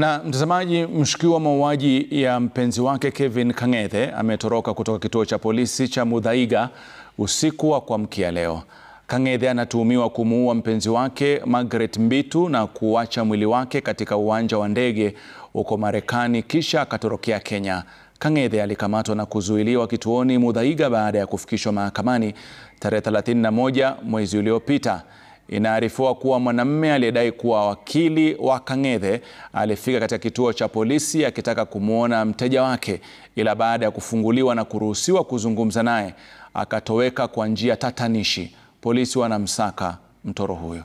Na mtazamaji, mshukiwa wa mauaji ya mpenzi wake Kevin Kang'ethe ametoroka kutoka kituo cha polisi cha Muthaiga usiku wa kuamkia leo. Kang'ethe anatuhumiwa kumuua mpenzi wake Margaret Mbitu na kuacha mwili wake katika uwanja wa ndege huko Marekani kisha akatorokea Kenya. Kang'ethe alikamatwa na kuzuiliwa kituoni Muthaiga baada ya kufikishwa mahakamani tarehe 31 mwezi uliopita. Inaarifiwa kuwa mwanamume aliyedai kuwa wakili wa Kang'ethe alifika katika kituo cha polisi akitaka kumwona mteja wake, ila baada ya kufunguliwa na kuruhusiwa kuzungumza naye akatoweka kwa njia tatanishi. Polisi wanamsaka mtoro huyo.